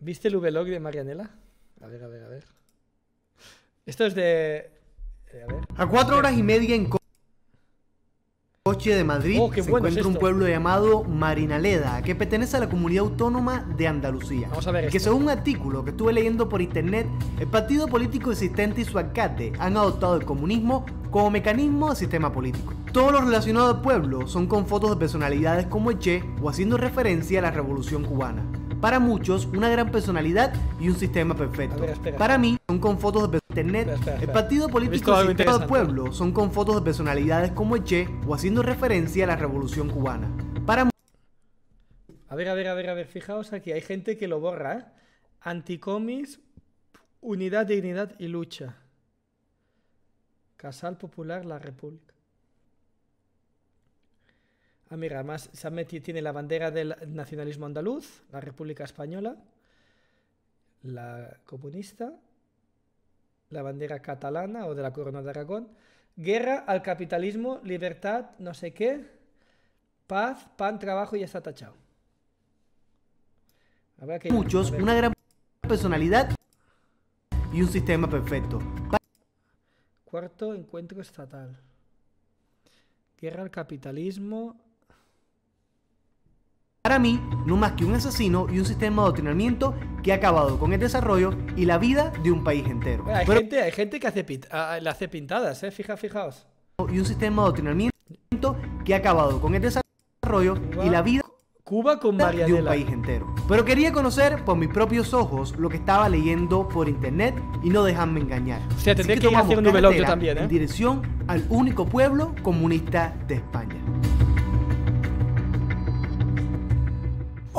¿Viste el vlog de Marianela? A ver, a ver, a ver. Esto es de... Eh, a, ver. a cuatro horas y media en coche de Madrid oh, se encuentra un pueblo llamado Marinaleda, que pertenece a la comunidad autónoma de Andalucía. Vamos a ver que según un artículo que estuve leyendo por internet, el partido político existente y su alcalde han adoptado el comunismo como mecanismo de sistema político. Todos los relacionados al pueblo son con fotos de personalidades como Eche o haciendo referencia a la revolución cubana. Para muchos, una gran personalidad y un sistema perfecto. Para mí, son con fotos de internet. el partido político del Pueblo son con fotos de personalidades como Eche o haciendo referencia a la Revolución Cubana. Para a ver, a ver, a ver, a ver, fijaos aquí, hay gente que lo borra. ¿eh? Anticomis, unidad, dignidad y lucha. Casal Popular, La República. Ah, mira, además Samet tiene la bandera del nacionalismo andaluz, la República Española, la comunista, la bandera catalana o de la corona de Aragón, guerra al capitalismo, libertad, no sé qué, paz, pan, trabajo y está tachado. Habrá que... Muchos, una gran personalidad y un sistema perfecto. Cuarto encuentro estatal. Guerra al capitalismo, para mí, no más que un asesino y un sistema de adoctrinamiento que ha acabado con el desarrollo y la vida de un país entero. hay, gente, que hace, ah, ah, la hace pintadas, ¿eh? fijaos. Y un sistema de adoctrinamiento que ha acabado con el desarrollo y la vida de un país entero. Pero quería conocer por mis propios ojos lo que estaba leyendo por internet y no dejarme engañar. O sea, tendré que, ir un también, ¿eh? En dirección al único pueblo comunista de España.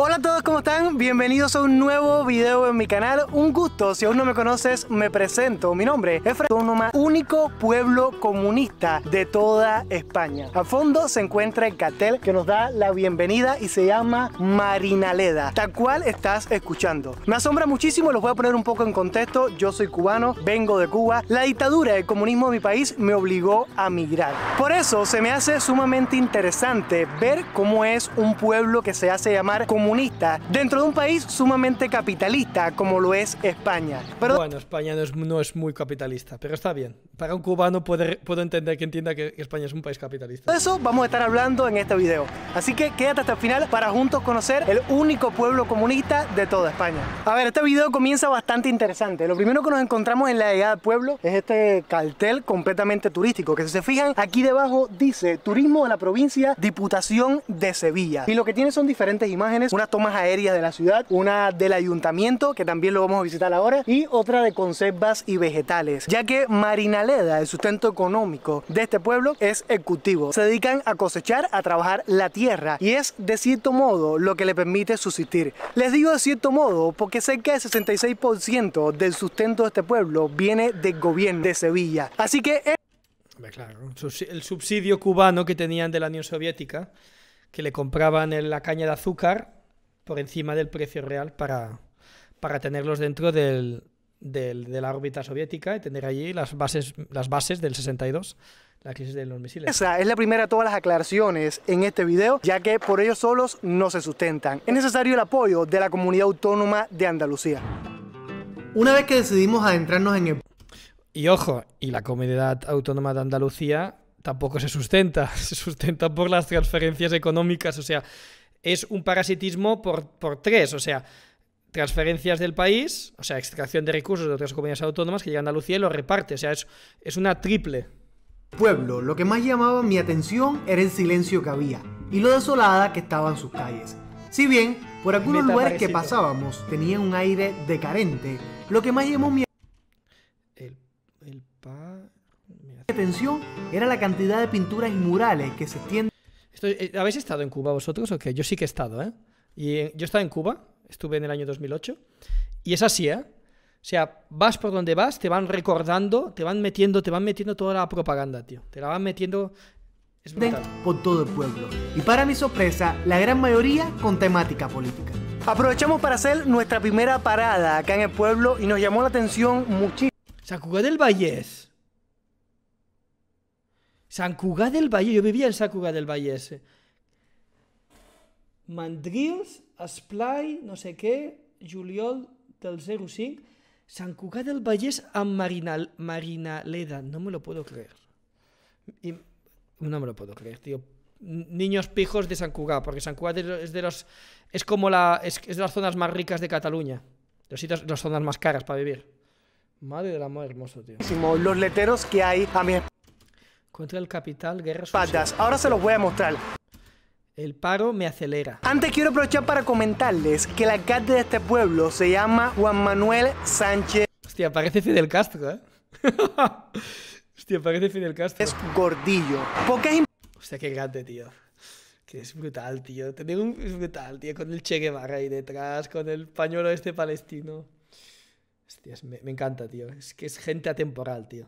Hola a todos, ¿cómo están? Bienvenidos a un nuevo video en mi canal. Un gusto, si aún no me conoces, me presento. Mi nombre es Fratónoma, único pueblo comunista de toda España. A fondo se encuentra el cartel que nos da la bienvenida y se llama Marinaleda, tal cual estás escuchando. Me asombra muchísimo, los voy a poner un poco en contexto. Yo soy cubano, vengo de Cuba. La dictadura del comunismo de mi país me obligó a migrar. Por eso se me hace sumamente interesante ver cómo es un pueblo que se hace llamar comunista comunista dentro de un país sumamente capitalista como lo es España. Pero... Bueno, España no es, muy capitalista, pero está bien. Para un cubano poder puedo entender que entienda que España es un país capitalista. De eso vamos a estar hablando en este video. Así que quédate hasta el final para juntos conocer el único pueblo comunista de toda España. A ver, este video comienza bastante interesante. Lo primero que nos encontramos en la llegada del pueblo es este cartel completamente turístico, que si se fijan, aquí debajo dice Turismo de la provincia, Diputación de Sevilla. Y lo que tiene son diferentes imágenes, unas tomas aéreas de la ciudad, una del ayuntamiento, que también lo vamos a visitar ahora, y otra de conservas y vegetales, ya que Marinaleda, el sustento económico de este pueblo, es el cultivo. Se dedican a cosechar, a trabajar la tierra, y es de cierto modo lo que le permite subsistir. Les digo de cierto modo porque cerca del 66% del sustento de este pueblo viene del gobierno de Sevilla. Así que... Claro, el subsidio cubano que tenían de la Unión Soviética, que le compraban la caña de azúcar por encima del precio real para, para tenerlos dentro de la órbita soviética y tener allí las bases, las bases del 62 la crisis de los misiles. Esa es la primera de todas las aclaraciones en este video, ya que por ellos solos no se sustentan. Es necesario el apoyo de la comunidad autónoma de Andalucía. Una vez que decidimos adentrarnos en el... Y ojo, y la comunidad autónoma de Andalucía tampoco se sustenta, se sustenta por las transferencias económicas, o sea, es un parasitismo por, por tres, o sea, transferencias del país, o sea, extracción de recursos de otras comunidades autónomas que llegan a Lucía y lo reparte, o sea, es, es una triple. Pueblo, lo que más llamaba mi atención era el silencio que había y lo desolada que estaban sus calles. Si bien, por algunos lugares que pasábamos tenían un aire decarente, lo que más llamó mi atención era la cantidad de pinturas y murales que se extienden eh, ¿Habéis estado en Cuba vosotros o qué? Yo sí que he estado, ¿eh? Y eh, yo estaba en Cuba, estuve en el año 2008, y es así, ¿eh? O sea, vas por donde vas, te van recordando, te van metiendo, te van metiendo toda la propaganda, tío. Te la van metiendo es brutal. por todo el pueblo. Y para mi sorpresa, la gran mayoría con temática política. Aprovechamos para hacer nuestra primera parada acá en el pueblo y nos llamó la atención muchísimo. Sacugá del Vallés. San Cugat del Valle, yo vivía en San Cugat del Vallès. Eh. Mandrius, Esplai, no sé qué, juliol del 05, San Cugat del Vallès a Marina Marinaleda, no me lo puedo creer. no me lo puedo creer, tío. Niños pijos de San Cugat, porque San Cugat es de los es como la es, de las zonas más ricas de Cataluña, los sitios, las zonas más caras para vivir. Madre del amor hermoso, tío. Los leteros que hay también contra el capital, guerra social. Ahora se los voy a mostrar. El paro me acelera. Antes quiero aprovechar para comentarles que la alcalde de este pueblo se llama Juan Manuel Sánchez. Hostia, parece Fidel Castro, ¿eh? Hostia, parece Fidel Castro. Es gordillo. Hostia, qué grande, tío. Que es brutal, tío. un... Es brutal, tío. Con el Che Guevara ahí detrás, con el pañuelo este palestino. Hostia, me encanta, tío. Es que es gente atemporal, tío.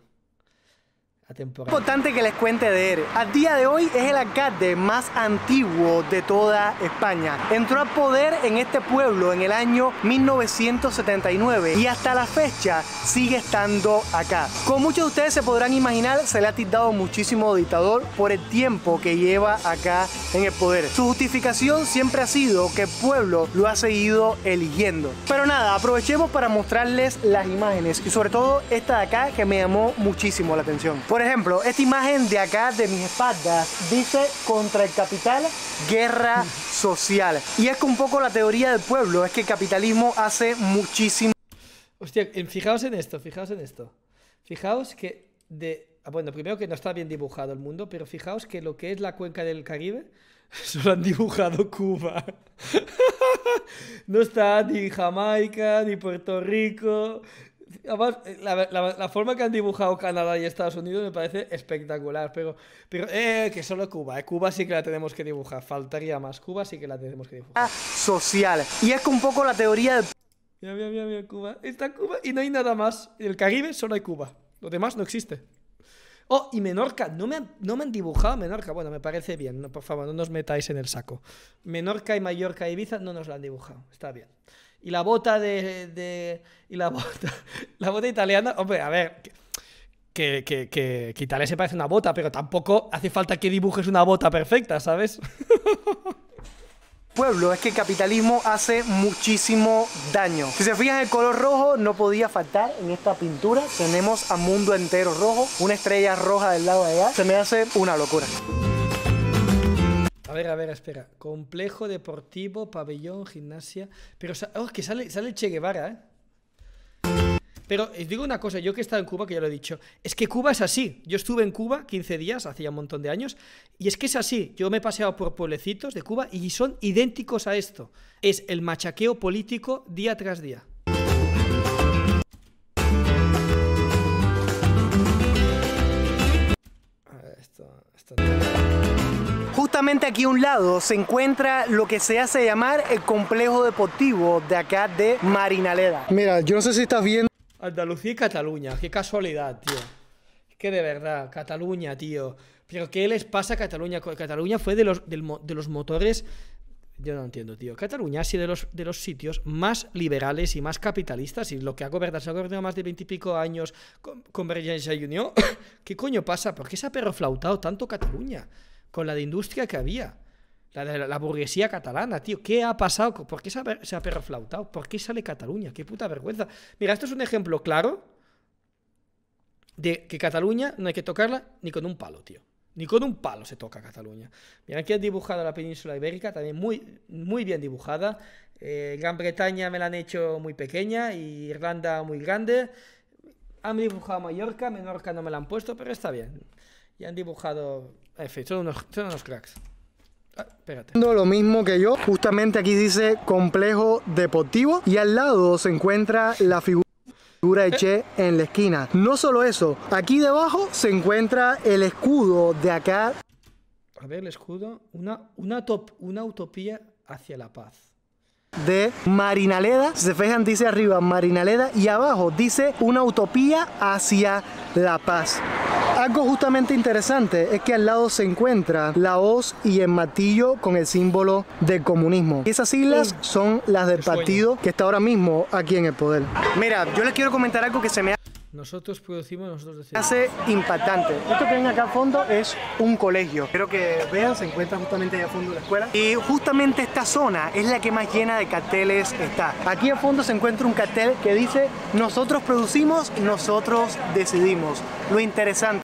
Importante que les cuente de él. A día de hoy es el alcalde más antiguo de toda España. Entró a poder en este pueblo en el año 1979 y hasta la fecha sigue estando acá. Como muchos de ustedes se podrán imaginar, se le ha titado muchísimo dictador por el tiempo que lleva acá en el poder. Su justificación siempre ha sido que el pueblo lo ha seguido eligiendo. Pero nada, aprovechemos para mostrarles las imágenes y sobre todo esta de acá que me llamó muchísimo la atención por ejemplo, esta imagen de acá de mis espaldas dice contra el capital, guerra social. Y es que un poco la teoría del pueblo, es que el capitalismo hace muchísimo... Hostia, fijaos en esto, fijaos en esto. Fijaos que de... Ah, bueno, primero que no está bien dibujado el mundo, pero fijaos que lo que es la cuenca del Caribe solo han dibujado Cuba. no está ni Jamaica, ni Puerto Rico, Además, eh, la, forma que han dibujado Canadá y Estados Unidos me parece espectacular, pero, pero eh, que solo Cuba, eh, Cuba sí que la tenemos que dibujar, faltaría más, Cuba sí que la tenemos que dibujar. Ah, social. Y es un poco la teoría de... Mira, mira, mira, Cuba. Está Cuba y no hay nada más. En el Caribe solo hay Cuba. Lo demás no existe. Oh, y Menorca. No me, han, no me han dibujado Menorca. Bueno, me parece bien. por favor, no nos metáis en el saco. Menorca y Mallorca y Ibiza no nos la han dibujado. Está bien y la bota de, de y la bota, la bota italiana, hombre, a ver, que, que, que, que, Italia se parece a una bota, pero tampoco hace falta que dibujes una bota perfecta, ¿sabes? Pueblo, es que el capitalismo hace muchísimo daño. Si se fijan, el color rojo no podía faltar en esta pintura. Tenemos a mundo entero rojo, una estrella roja del lado de allá. Se me hace una locura. A ver, a ver, espera. Complejo deportivo, pabellón, gimnasia. Pero, oh, que sale, sale Che Guevara, ¿eh? Pero os eh, digo una cosa, yo que he estado en Cuba, que ya lo he dicho, es que Cuba es así. Yo estuve en Cuba 15 días, hacía un montón de años, y es que es así. Yo me he paseado por pueblecitos de Cuba y son idénticos a esto. Es el machaqueo político día tras día. A esto, esto... Justamente aquí a un lado se encuentra lo que se hace llamar el complejo deportivo de acá de Marinaleda. Mira, yo no sé si estás viendo... Andalucía y Cataluña, qué casualidad, tío. que de verdad, Cataluña, tío. Pero ¿qué les pasa a Cataluña? Cataluña fue de los, motores... Yo no entiendo, tío. Cataluña ha sido de los, de los sitios más liberales y más capitalistas y lo que ha gobernado, se ha más de veintipico años con, con y ¿Qué coño pasa? ¿Por qué se ha perroflautado tanto Cataluña? con la de industria que había. La, de la burguesía catalana, tío. ¿Qué ha pasado? ¿Por qué se ha, se perroflautado? ¿Por qué sale Cataluña? ¡Qué puta vergüenza! Mira, esto es un ejemplo claro de que Cataluña no hay que tocarla ni con un palo, tío. Ni con un palo se toca Cataluña. Mira, aquí han dibujado la península ibérica, también muy, muy bien dibujada. Eh, Gran Bretaña me la han hecho muy pequeña y Irlanda muy grande. Han dibujado Mallorca, Menorca no me la han puesto, pero está bien. Y han dibujado F, son unos, cracks. espérate. Ah, lo mismo que yo, justamente aquí dice complejo deportivo y al lado se encuentra la figura de Che en la esquina. No solo eso, aquí debajo se encuentra el escudo de acá. A ver, el escudo, una, una, top, una utopía hacia la paz. De Marinaleda, se fijan, dice arriba Marinaleda y abajo dice una utopía hacia la paz. Algo justamente interesante es que al lado se encuentra la hoz y el matillo con el símbolo del comunismo. Esas siglas son las del partido que está ahora mismo aquí en el poder. Mira, yo les quiero comentar algo que se me Hace impactante. Esto que ven acá al fondo es un colegio. Creo que vean, se encuentra justamente allá al fondo la escuela. Y justamente esta zona es la que más llena de carteles está. Aquí al fondo se encuentra un cartel que dice, nosotros producimos, nosotros decidimos. Lo interesante.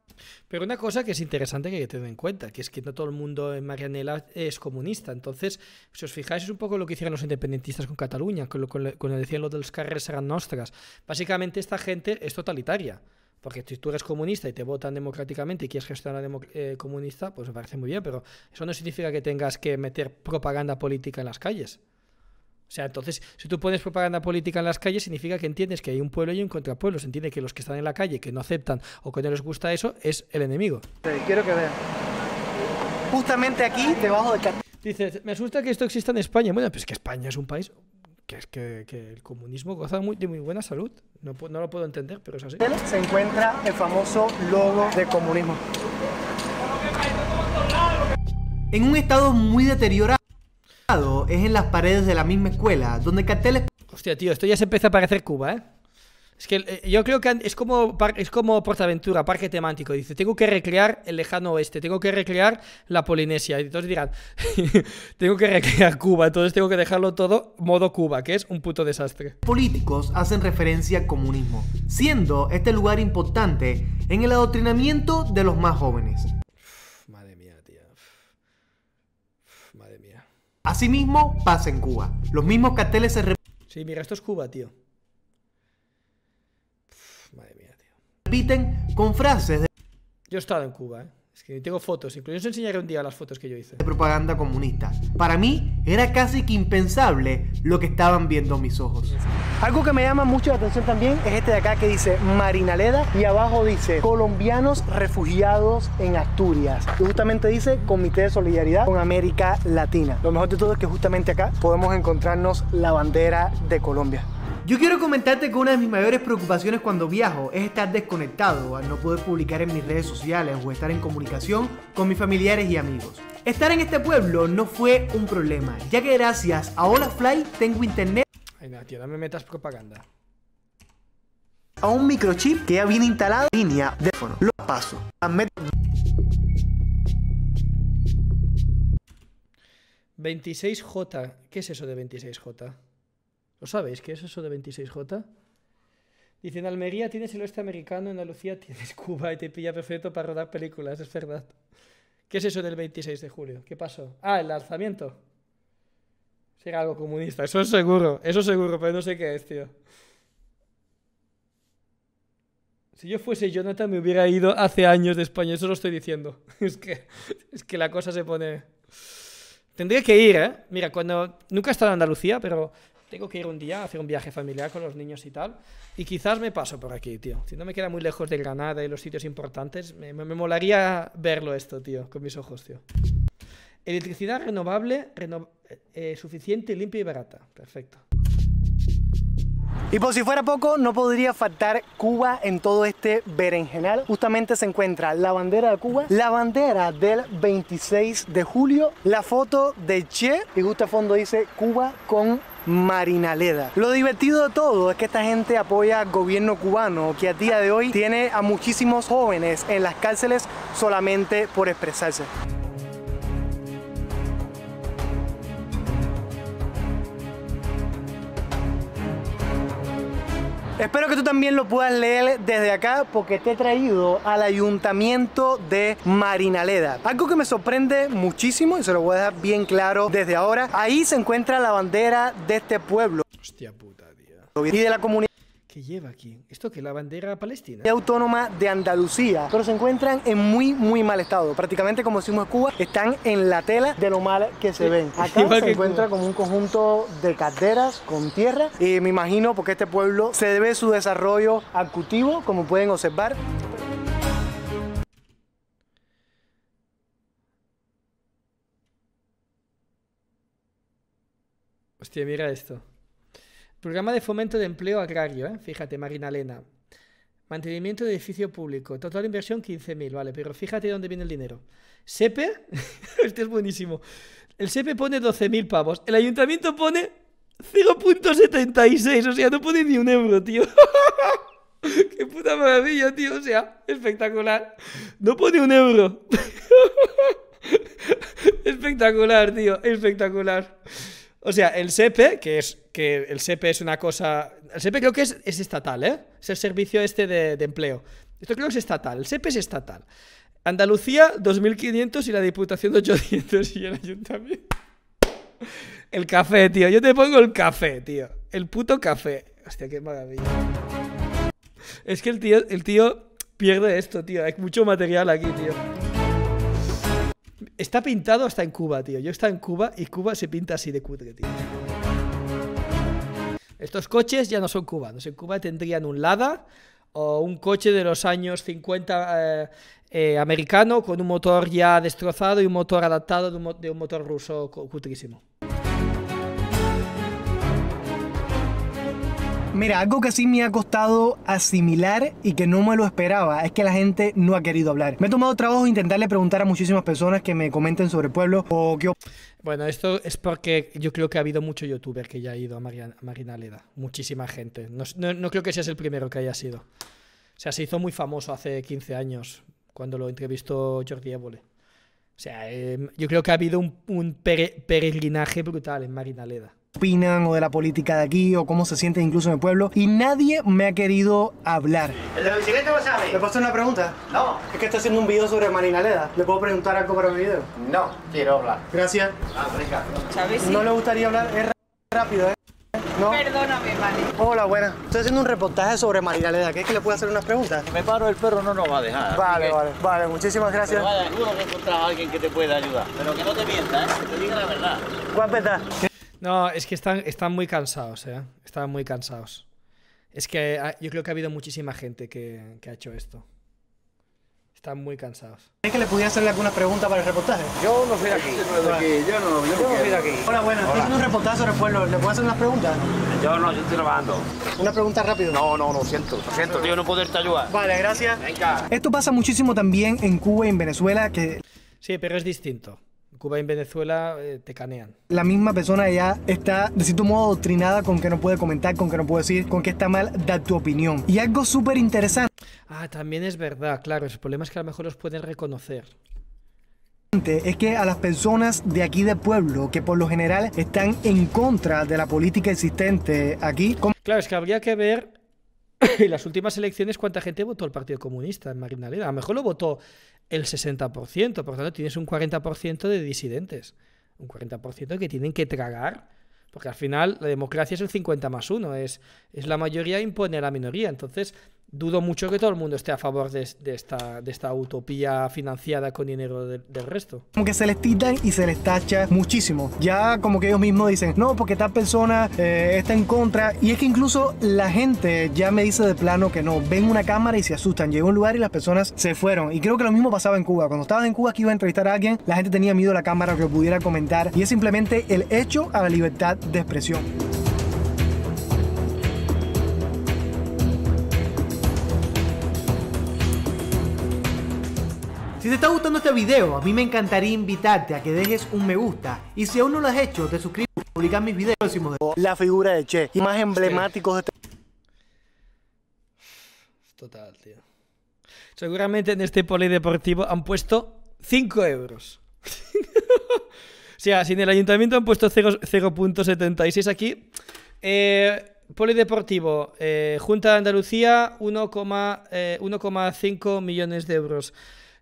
Pero una cosa que es interesante que hay que tener en cuenta, que es que no todo el mundo en Marianela es comunista. Entonces, si os fijáis, es un poco lo que hicieron los independentistas con Cataluña, con lo, que decían lo de los carreras eran nostras. Básicamente, esta gente es totalitaria. Porque si tú eres comunista y te votan democráticamente y quieres gestionar eh, comunista, pues me parece muy bien, pero eso no significa que tengas que meter propaganda política en las calles. O sea, entonces, si tú pones propaganda política en las calles, significa que entiendes que hay un pueblo y un contrapueblo. Se entiende que los que están en la calle, que no aceptan o que no les gusta eso, es el enemigo. quiero que vean. Justamente aquí, debajo de... Dices, me asusta que esto exista en España. Bueno, pues que España es un país que es que, el comunismo goza muy, de muy buena salud. No, no lo puedo entender, pero es así. Se encuentra el famoso logo de comunismo. En un estado muy deteriorado es en las paredes de la misma escuela, donde carteles... Hostia, tío, esto ya se empieza a parecer Cuba, ¿eh? Es que eh, yo creo que es como, es como Portaventura, parque temático. Dice, tengo que recrear el lejano oeste, tengo que recrear la Polinesia. Y todos dirán, tengo que recrear Cuba, entonces tengo que dejarlo todo modo Cuba, que es un puto desastre. Políticos hacen referencia al comunismo, siendo este lugar importante en el adoctrinamiento de los más jóvenes. Asimismo, pasa en Cuba. Los mismos carteles se repiten. Sí, mira, esto es Cuba, tío. madre mía, tío. Repiten con frases de. Yo he estado en Cuba, ¿eh? Es tengo fotos, incluso enseñaré un día las fotos que yo hice. Propaganda comunista. Para mí era casi que impensable lo que estaban viendo mis ojos. Algo que me llama mucho la atención también es este de acá que dice Marinaleda y abajo dice colombianos refugiados en Asturias. Y justamente dice Comité de Solidaridad con América Latina. Lo mejor de todo es que justamente acá podemos encontrarnos la bandera de Colombia. Yo quiero comentarte que una de mis mayores preocupaciones cuando viajo es estar desconectado, al no poder publicar en mis redes sociales o estar en comunicación con mis familiares y amigos. Estar en este pueblo no fue un problema, ya que gracias a HolaFly tengo internet. Ay, no, tío, no me metas propaganda. A un microchip que ya viene instalado en línea de teléfono. Lo paso. 26J. ¿Qué es eso de 26J? ¿Lo sabéis qué es eso de 26J? Dicen, Almería tienes el oeste americano, en Andalucía tienes Cuba y te pilla perfecto para rodar películas, es verdad. ¿Qué es eso del 26 de julio? ¿Qué pasó? Ah, el alzamiento. Será algo comunista, eso es seguro, eso es seguro, pero no sé qué es, tío. Si yo fuese Jonathan me hubiera ido hace años de España, eso lo estoy diciendo. Es que, es que la cosa se pone... Tendría que ir, ¿eh? Mira, cuando... Nunca he estado en Andalucía, pero tengo que ir un día a hacer un viaje familiar con los niños y tal. Y quizás me paso por aquí, tío. Si no me queda muy lejos de Granada y los sitios importantes, me, molaría verlo esto, tío, con mis ojos, tío. Electricidad renovable, eh, eh, suficiente, limpia y barata. Perfecto. Y por si fuera poco, no podría faltar Cuba en todo este berenjenal. Justamente se encuentra la bandera de Cuba, la bandera del 26 de julio, la foto de Che y justo a fondo dice Cuba con Marinaleda. Lo divertido de todo es que esta gente apoya al gobierno cubano que a día de hoy tiene a muchísimos jóvenes en las cárceles solamente por expresarse. Espero que tú también lo puedas leer desde acá porque te he traído al ayuntamiento de Marinaleda. Algo que me sorprende muchísimo y se lo voy a dejar bien claro desde ahora. Ahí se encuentra la bandera de este pueblo. Hostia puta, tía Y de la comunidad lleva aquí? ¿Esto que la bandera palestina? autónoma de Andalucía, pero se encuentran en muy, muy mal estado. Prácticamente, como decimos en Cuba, están en la tela de lo mal que se ven. aquí se encuentra como un conjunto de calderas con tierra. Y me imagino porque este pueblo se debe su desarrollo al cultivo, como pueden observar. Hostia, mira esto. Programa de fomento de empleo agrario, ¿eh? fíjate, Marina Elena. Mantenimiento de edificio público. Total inversión 15.000, vale, pero fíjate dónde viene el dinero. SEPE, este es buenísimo. El SEPE pone 12.000 pavos. El ayuntamiento pone 0.76, o sea, no pone ni un euro, tío. Qué puta maravilla, tío, o sea, espectacular. No pone un euro. espectacular, tío, espectacular. O sea, el SEPE, que es que el SEPE es una cosa. El SEPE creo que es, estatal, ¿eh? Es el servicio este de, empleo. Esto creo que es estatal. El SEPE es estatal. Andalucía, 2.500 y la Diputación, 800 y el Ayuntamiento. El café, tío. Yo te pongo el café, tío. El puto café. Hostia, qué maravilla. Es que el tío, el tío pierde esto, tío. Hay mucho material aquí, tío. Está pintado hasta en Cuba, tío. Yo estaba en Cuba y Cuba se pinta así de cutre, tío. Estos coches ya no son cubanos. En Cuba tendrían un Lada o un coche de los años 50 eh, eh, americano con un motor ya destrozado y un motor adaptado de un motor ruso cutrísimo. Mira, algo que sí me ha costado asimilar y que no me lo esperaba es que la gente no ha querido hablar. Me he tomado trabajo intentarle preguntar a muchísimas personas que me comenten sobre el pueblo o qué... Bueno, esto es porque yo creo que ha habido mucho youtuber que ya ha ido a, Marinaleda. Muchísima gente. No, creo que seas el primero que haya sido. O sea, se hizo muy famoso hace 15 años cuando lo entrevistó Jordi Évole. O sea, em, yo creo que ha habido un, peregrinaje brutal en Marinaleda opinan o de la política de aquí o cómo se sienten incluso en el pueblo y nadie me ha querido hablar. ¿El de bicicleta lo sabe? ¿Le puedo hacer una pregunta? No. Es que está haciendo un video sobre Marinaleda. ¿Le puedo preguntar algo para mi video? No, quiero hablar. Gracias. Ah, rica. No le gustaría hablar, es rápido, ¿eh? ¿No? Perdóname, vale. Hola, buena. Estoy haciendo un reportaje sobre Marinaleda. ¿Qué es que le puedo hacer unas preguntas? me paro, el perro no nos va a dejar. Vale, vale, vale. Muchísimas gracias. Pero vaya, ayuda que encontrar a alguien que te pueda ayudar. Pero que no te mienta, ¿eh? Que te diga la verdad. ¿Cuál verdad? No, es que están, están muy cansados, ¿eh? Están muy cansados. Es que ah, yo creo que ha habido muchísima gente que, que ha hecho esto. Están muy cansados. ¿Crees que le pudiera hacerle alguna pregunta para el reportaje? Yo no fui de aquí. Yo no, de aquí. Yo no, de aquí. Hola, bueno, Estoy haciendo un reportaje sobre el pueblo. ¿Le puedo hacer unas preguntas? Yo no, yo estoy trabajando. ¿Una pregunta rápido? No, no, no, siento. Siento, tío, no puedo estar ayudar. Vale, gracias. Venga. Esto pasa muchísimo también en Cuba y en Venezuela que... Sí, pero es distinto. Cuba y en Venezuela eh, te canean. La misma persona ya está de cierto modo adoctrinada con que no puede comentar, con que no puede decir, con que está mal, da tu opinión. Y algo súper interesante. Ah, también es verdad, claro, El problema es que a lo mejor los pueden reconocer es que a las personas de aquí del pueblo, que por lo general están en contra de la política existente aquí... Claro, es que habría que ver en las últimas elecciones cuánta gente votó al Partido Comunista en Marinaleda. A lo mejor lo votó el 60%, por lo tanto tienes un 40% de disidentes, un 40% que tienen que tragar, porque al final la democracia es el 50 más 1, es, es la mayoría impone a la minoría, entonces dudo mucho que todo el mundo esté a favor de, esta, de esta, utopía financiada con dinero del resto. Como que se les titan y se les tacha muchísimo. Ya como que ellos mismos dicen, no, porque tal persona eh, está en contra. Y es que incluso la gente ya me dice de plano que no. Ven una cámara y se asustan. llegó un lugar y las personas se fueron. Y creo que lo mismo pasaba en Cuba. Cuando estabas en Cuba que iba a entrevistar a alguien, la gente tenía miedo a la cámara que pudiera comentar. Y es simplemente el hecho a la libertad de expresión. Si te está gustando este video, a mí me encantaría invitarte a que dejes un me gusta. Y si aún no lo has hecho, te suscribes y publicas mis videos. La figura de Che, y más emblemáticos de este- Total, tío. Seguramente en este polideportivo han puesto 5 euros. o sea, si en el ayuntamiento han puesto 0.76 aquí... Eh, polideportivo, eh, Junta de Andalucía, 1,5 eh, millones de euros.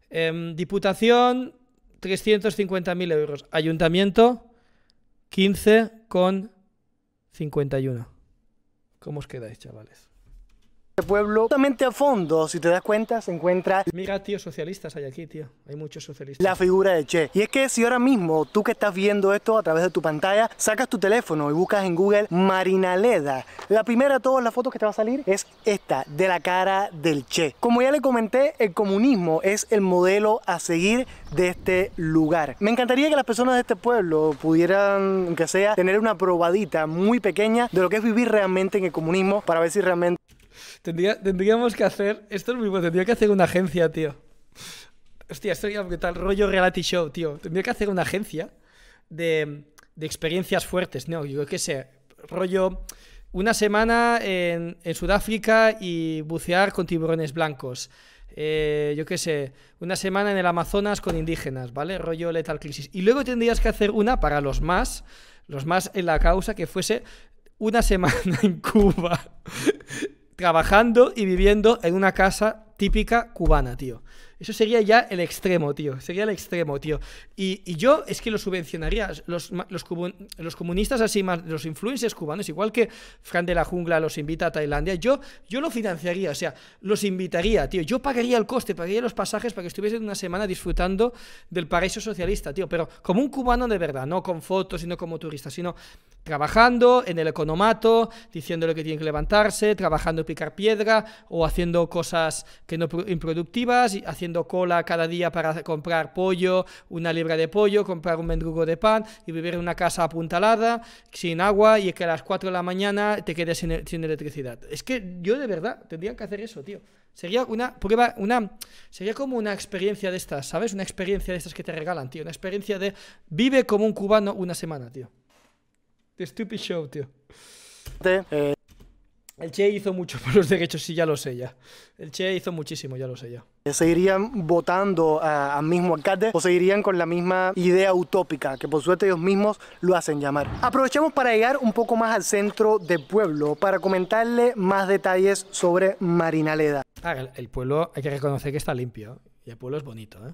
Eh, Diputación, 350.000 euros. Ayuntamiento, 15,51. ¿Cómo os quedáis, chavales? Este pueblo, justamente a fondo, si te das cuenta, se encuentra... Mira, tío, socialistas hay aquí, tío. Hay muchos socialistas. La figura de Che. Y es que si ahora mismo tú que estás viendo esto a través de tu pantalla, sacas tu teléfono y buscas en Google Marinaleda, la primera de todas las fotos que te va a salir es esta, de la cara del Che. Como ya le comenté, el comunismo es el modelo a seguir de este lugar. Me encantaría que las personas de este pueblo pudieran, aunque sea, tener una probadita muy pequeña de lo que es vivir realmente en el comunismo para ver si realmente tendríamos que hacer. Esto es muy bueno. Tendría que hacer una agencia, tío. Hostia, esto sería tal Rollo reality show, tío. Tendría que hacer una agencia de, experiencias fuertes. No, yo qué sé. Rollo una semana en, Sudáfrica y bucear con tiburones blancos. Eh, yo qué sé, una semana en el Amazonas con indígenas, ¿vale? Rollo letal crisis. Y luego tendrías que hacer una para los más, los más en la causa, que fuese una semana en Cuba trabajando y viviendo en una casa típica cubana, tío. Eso sería ya el extremo, tío. Sería el extremo, tío. Y, y yo es que lo subvencionaría. Los, los, los, comunistas así, más los influencers cubanos, igual que Fran de la Jungla los invita a Tailandia, yo, yo lo financiaría, o sea, los invitaría, tío. Yo pagaría el coste, pagaría los pasajes para que estuviesen una semana disfrutando del paraíso socialista, tío. Pero como un cubano de verdad, no con fotos, sino como turista, sino trabajando en el economato, diciéndole que tienen que levantarse, trabajando picar piedra o haciendo cosas que no improductivas, haciendo cola cada día para comprar pollo, una libra de pollo, comprar un mendrugo de pan y vivir en una casa apuntalada, sin agua y que a las 4 de la mañana te quedes e-, sin, electricidad. Es que yo de verdad tendría que hacer eso, tío. Sería una prueba, una. Sería como una experiencia de estas, ¿sabes? Una experiencia de estas que te regalan, tío. Una experiencia de. Vive como un cubano una semana, tío. The stupid show, tío. Eh, el Che hizo mucho por los derechos, sí, ya lo sé ya. El Che hizo muchísimo, ya lo sé ya. ¿Seguirían votando eh, al mismo alcalde o seguirían con la misma idea utópica que por suerte ellos mismos lo hacen llamar? Aprovechemos para llegar un poco más al centro del pueblo para comentarle más detalles sobre Marinaleda. el, ah, el pueblo hay que reconocer que está limpio ¿eh? y el pueblo es bonito, ¿eh?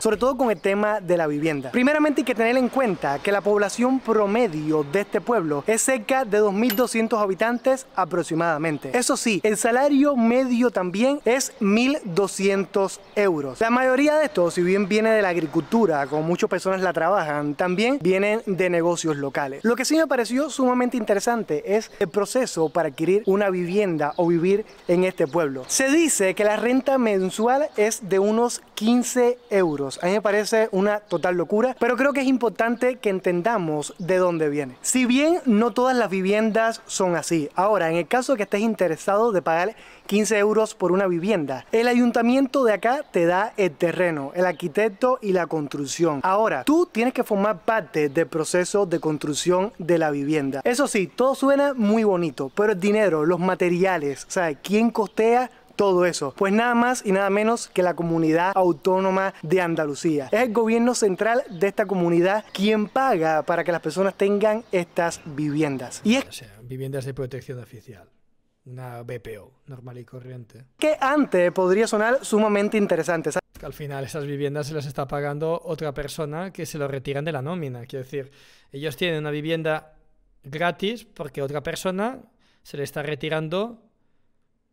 sobre todo con el tema de la vivienda. Primeramente hay que tener en cuenta que la población promedio de este pueblo es cerca de 2.200 habitantes aproximadamente. Eso sí, el salario medio también es 1.200 euros. La mayoría de estos, si bien viene de la agricultura, como muchas personas la trabajan, también vienen de negocios locales. Lo que sí me pareció sumamente interesante es el proceso para adquirir una vivienda o vivir en este pueblo. Se dice que la renta mensual es de unos 15 euros. A mí me parece una total locura, pero creo que es importante que entendamos de dónde viene. Si bien no todas las viviendas son así, ahora en el caso que estés interesado de pagar 15 euros por una vivienda, el ayuntamiento de acá te da el terreno, el arquitecto y la construcción. Ahora, tú tienes que formar parte del proceso de construcción de la vivienda. Eso sí, todo suena muy bonito, pero el dinero, los materiales, ¿sabes quién costea todo eso? Pues nada más y nada menos que la comunidad autónoma de Andalucía. Es el gobierno central de esta comunidad quien paga para que las personas tengan estas viviendas. Y es... O sea, viviendas de protección oficial una BPO normal y corriente. Que antes podría sonar sumamente interesante. Al final esas viviendas se las está pagando otra persona que se lo retiran de la nómina. Quiero decir, ellos tienen una vivienda gratis porque otra persona se le está retirando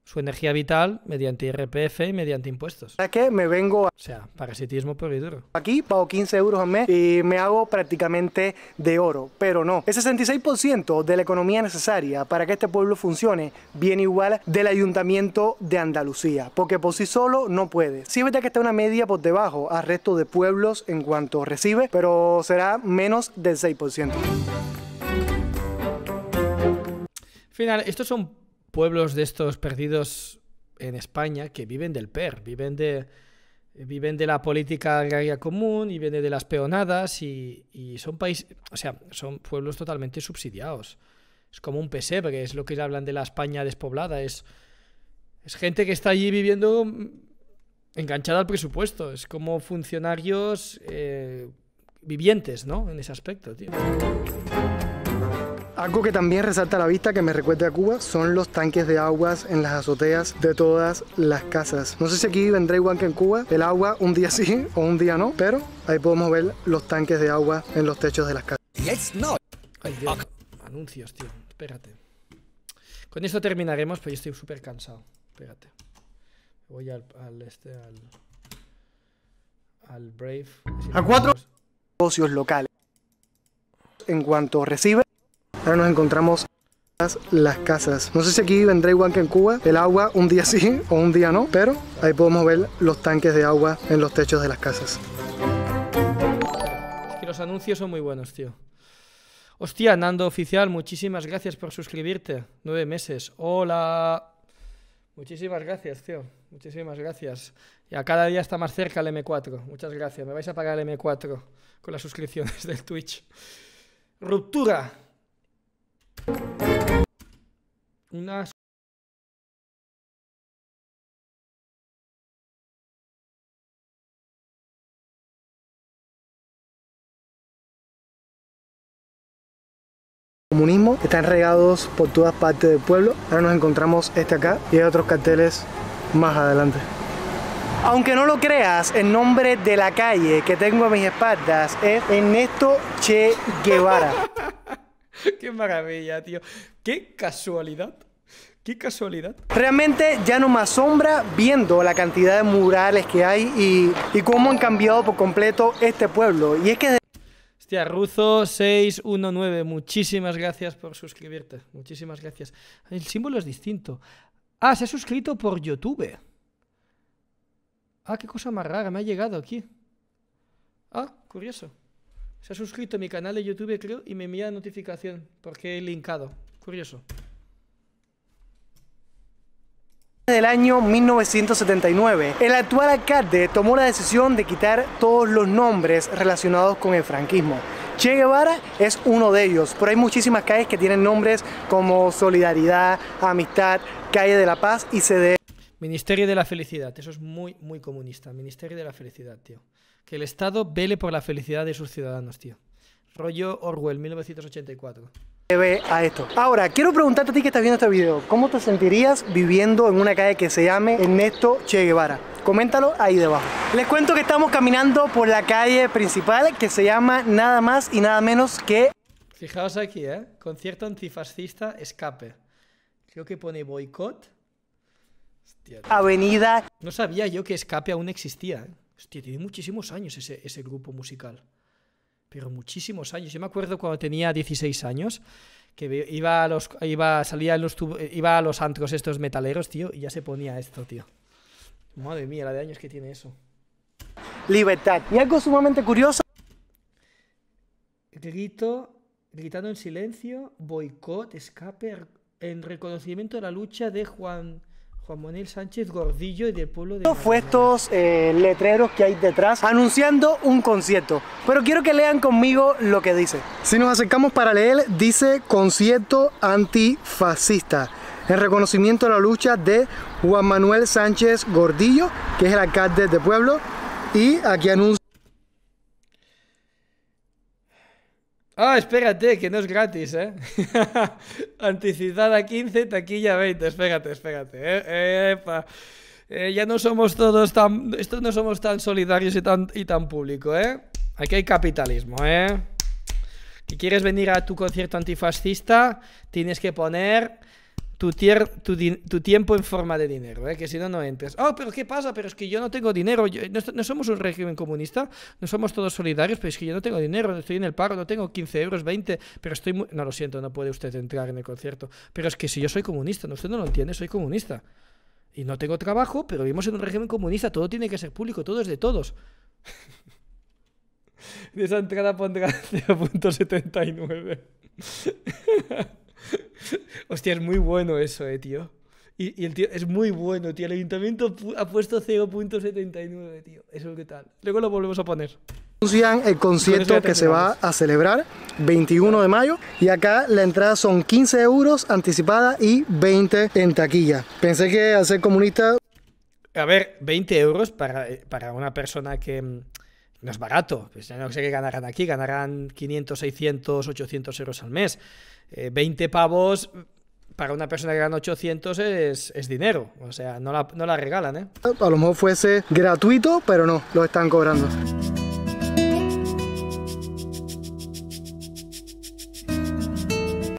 su energía vital mediante IRPF y mediante impuestos. ¿Sabes qué? Me vengo... A... O sea, parasitismo puro y duro. Aquí pago 15 euros al mes y me hago prácticamente de oro, pero no. El 66% de la economía necesaria para que este pueblo funcione viene igual del Ayuntamiento de Andalucía, porque por sí solo no puede. Sí es que está una media por debajo al resto de pueblos en cuanto recibe, pero será menos del 6%. Final, estos son pueblos de estos perdidos en España que viven del PER, viven de, viven de la política agraria común y viven de las peonadas y, son o sea, son pueblos totalmente subsidiados. Es como un pesebre, es lo que hablan de la España despoblada, es, es gente que está allí viviendo mm, enganchada al presupuesto, es como funcionarios eh, vivientes, ¿no? En ese aspecto, algo que también resalta la vista que me recuerde a Cuba son los tanques de aguas en las azoteas de todas las casas. No sé si aquí vendrá igual que en Cuba, el agua un día sí o un día no, pero ahí podemos ver los tanques de agua en los techos de las casas. Anuncios, tío. Espérate. Con esto terminaremos, pero yo estoy súper cansado. Espérate. Voy al, este, al, al Brave. a cuatro negocios locales. En cuanto recibe Ahora nos encontramos las casas. No sé si aquí vendré igual que en Cuba, el agua un día sí o un día no, pero ahí podemos ver los tanques de agua en los techos de las casas. los anuncios son muy buenos, tío. Hostia, Nando Oficial, muchísimas gracias por suscribirte. Nueve meses. Hola. Muchísimas gracias, tío. Muchísimas gracias. Y a cada día está más cerca el M4. Muchas gracias. Me vais a pagar el M4 con las suscripciones del Twitch. Ruptura. Una comunismo están regados por todas partes del pueblo. Ahora nos encontramos este acá y hay otros carteles más adelante. Aunque no lo creas, el nombre de la calle que tengo a mis espaldas es Ernesto Che Guevara. Qué maravilla, tío. Qué casualidad. Qué casualidad. Realmente ya no me asombra viendo la cantidad de murales que hay y, cómo han cambiado por completo este pueblo. Y es que... Hostia, Ruzo619, muchísimas gracias por suscribirte. Muchísimas gracias. El símbolo es distinto. Ah, se ha suscrito por YouTube. Ah, qué cosa más rara, me ha llegado aquí. Ah, curioso. Se ha suscrito a mi canal de YouTube, creo, y me envía notificación porque he linkado. Curioso. del año 1979. El actual alcalde tomó la decisión de quitar todos los nombres relacionados con el franquismo. Che Guevara es uno de ellos, pero hay muchísimas calles que tienen nombres como Solidaridad, Amistad, Calle de la Paz y CD. Ministerio de la Felicidad, eso es muy, muy comunista. Ministerio de la Felicidad, tío. Que el Estado vele por la felicidad de sus ciudadanos, tío. Rollo Orwell, 1984. A esto. Ahora, quiero preguntarte a ti que estás viendo este video, ¿cómo te sentirías viviendo en una calle que se llame Ernesto Che Guevara? Coméntalo ahí debajo. Les cuento que estamos caminando por la calle principal que se llama nada más y nada menos que... Fijaos aquí, ¿eh? Concierto antifascista escape. Creo que pone boicot. Avenida. No sabía yo que escape aún existía. ¿eh? Hostia, tiene muchísimos años ese, ese grupo musical. Pero muchísimos años. Yo me acuerdo cuando tenía 16 años que iba a los iba salía los eh, iba a los antros estos metaleros, tío, y ya se ponía esto, tío. Madre mía, la de años que tiene eso. Libertad. Y algo sumamente curioso. Grito, gritando en silencio, boicot, escape, en reconocimiento de la lucha de Juan Juan Manuel Sánchez Gordillo y del pueblo de... Fue estos eh, letreros que hay detrás anunciando un concierto, pero quiero que lean conmigo lo que dice. Si nos acercamos para leer, dice concierto antifascista en reconocimiento a la lucha de Juan Manuel Sánchez Gordillo, que es el alcalde de Pueblo, y aquí anuncia Ah, espérate, que no es gratis, ¿eh? Anticipada 15, taquilla 20. Espérate, espérate. ¿eh? Epa. Eh, ya no somos todos tan. Esto no somos tan solidarios y tan, y tan público, ¿eh? Aquí hay capitalismo, ¿eh? Si quieres venir a tu concierto antifascista, tienes que poner tu, tu, tiempo en forma de dinero, ¿eh? que si no, no entres Oh, pero ¿qué pasa? Pero es que yo no tengo dinero. no, somos un régimen comunista, no somos todos solidarios, pero es que yo no tengo dinero, estoy en el paro, no tengo 15 euros, 20, pero estoy... No, lo siento, no puede usted entrar en el concierto. Pero es que si yo soy comunista, no, usted no lo entiende, soy comunista. Y no tengo trabajo, pero vivimos en un régimen comunista, todo tiene que ser público, todo es de todos. de esa entrada pondrá 0.79. Hostia, es muy bueno eso, eh, tío. Y, el tío es muy bueno, tío. El ayuntamiento ha puesto 0.79, tío. Eso es que tal. Luego lo volvemos a poner. Anuncian el concierto que se va a celebrar 21 de mayo y acá la entrada son 15 euros anticipada y 20 en taquilla. Pensé que al ser comunista... A ver, 20 euros para, eh, para una persona que mm, no es barato. Pues no sé qué ganarán aquí, ganarán 500, 600, 800 euros al mes. 20 eh, pavos para una persona que gana 800 es, dinero. O sea, no la, regalan, ¿eh? pues A lo mejor fuese gratuito, pero no, lo están cobrando.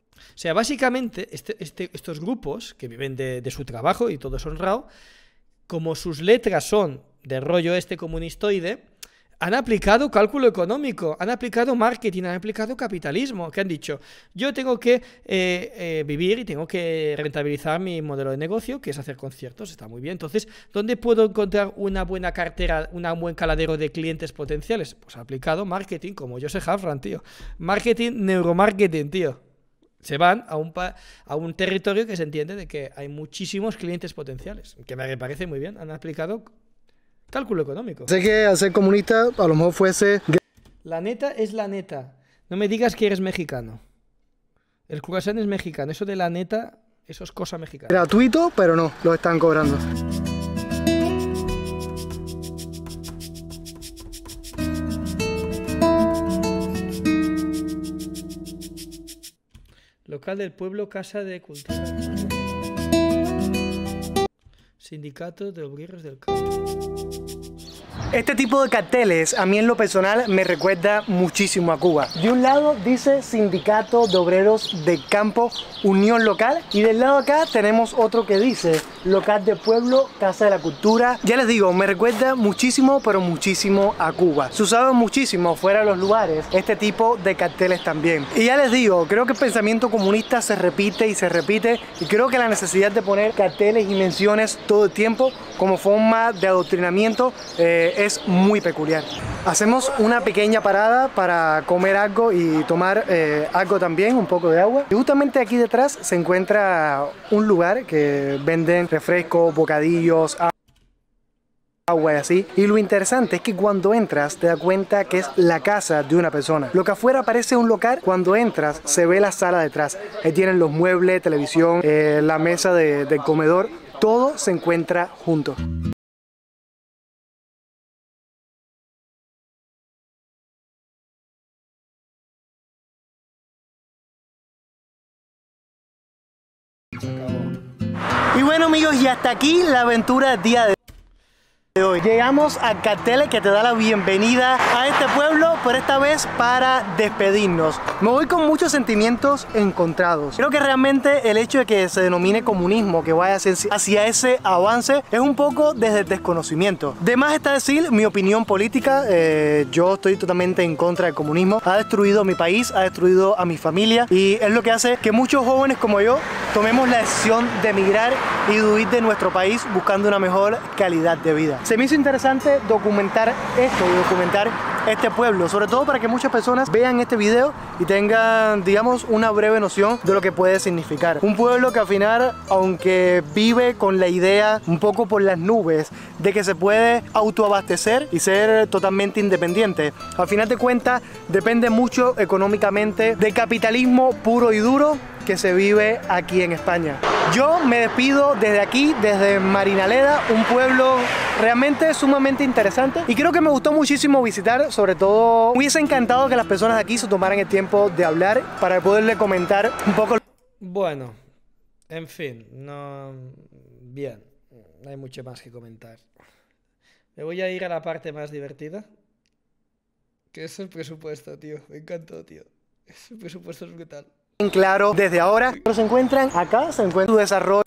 O sea, básicamente este, este, estos grupos que viven de, su trabajo y todo es honrado, como sus letras son de rollo este comunistoide, han aplicado cálculo económico, han aplicado marketing, han aplicado capitalismo, que han dicho, yo tengo que eh, eh, vivir y tengo que rentabilizar mi modelo de negocio, que es hacer conciertos, está muy bien. Entonces, ¿dónde puedo encontrar una buena cartera, un buen caladero de clientes potenciales? Pues ha aplicado marketing, como yo sé Hafran, tío. Marketing, neuromarketing, tío. Se van a un territorio que se entiende de que hay muchísimos clientes potenciales, que me parece muy bien. Han aplicado Cálculo económico. Sé que al ser comunista a lo mejor fuese... La neta es la neta. No me digas que eres mexicano. El croissant es mexicano. Eso de la neta, eso es cosa mexicana. Gratuito, pero no, lo están cobrando. Local del pueblo, casa de Cultura. Sindicato de Obreros del Campo. Este tipo de carteles a mí en lo personal me recuerda muchísimo a Cuba. De un lado dice Sindicato de Obreros de Campo Unión Local y del lado acá tenemos otro que dice Local de Pueblo Casa de la Cultura. Ya les digo, me recuerda muchísimo pero muchísimo a Cuba. Se usaba muchísimo fuera de los lugares este tipo de carteles también. Y ya les digo, creo que el pensamiento comunista se repite y se repite y creo que la necesidad de poner carteles y menciones todo el tiempo como forma de adoctrinamiento eh, es muy peculiar. Hacemos una pequeña parada para comer algo y tomar eh, algo también, un poco de agua. Y justamente aquí detrás se encuentra un lugar que venden refrescos, bocadillos, agua y así. Y lo interesante es que cuando entras te das cuenta que es la casa de una persona. Lo que afuera parece un local, cuando entras se ve la sala detrás. Ahí tienen los muebles, televisión, eh, la mesa de, del comedor. Todo se encuentra junto. Bueno amigos y hasta aquí la aventura del día de hoy. Llegamos a Catele que te da la bienvenida a este pueblo, por esta vez para despedirnos. Me voy con muchos sentimientos encontrados. Creo que realmente el hecho de que se denomine comunismo, que vaya hacia ese avance, es un poco desde el desconocimiento. De más está decir mi opinión política, eh, yo estoy totalmente en contra del comunismo. Ha destruido mi país, ha destruido a mi familia y es lo que hace que muchos jóvenes como yo tomemos la decisión de emigrar y huir de nuestro país buscando una mejor calidad de vida. Se me hizo interesante documentar esto y documentar este pueblo, sobre todo para que muchas personas vean este video y tengan, digamos, una breve noción de lo que puede significar. Un pueblo que al final, aunque vive con la idea un poco por las nubes de que se puede autoabastecer y ser totalmente independiente, al final de cuentas depende mucho económicamente del capitalismo puro y duro que se vive aquí en España. Yo me despido desde aquí, desde Marinaleda, un pueblo realmente sumamente interesante y creo que me gustó muchísimo visitar, sobre todo hubiese encantado que las personas de aquí se tomaran el tiempo de hablar para poderle comentar un poco. Bueno, en fin, no... Bien, no hay mucho más que comentar. Me voy a ir a la parte más divertida, que es el presupuesto, tío. Me encantó, tío. El presupuesto es brutal claro desde ahora. Pero se encuentran acá, se encuentra su desarrollo.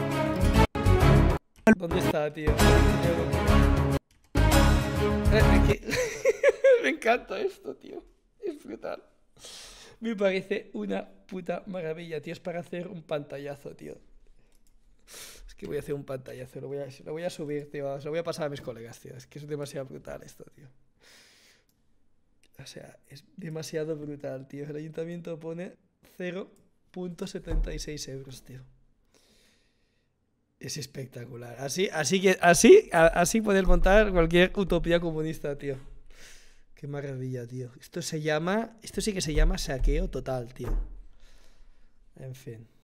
¿Dónde está, tío? Me encanta esto, tío. Es brutal. Me parece una puta maravilla, tío. Es para hacer un pantallazo, tío. Es que voy a hacer un pantallazo. Lo voy a, lo voy a subir, tío. lo voy a pasar a mis colegas, tío. Es que es demasiado brutal esto, tío. O sea, es demasiado brutal, tío. El ayuntamiento pone cero .76 euros, tío. Es espectacular. Así, así que así, así poder montar cualquier utopía comunista, tío. Qué maravilla, tío. Esto se llama. Esto sí que se llama saqueo total, tío. En fin.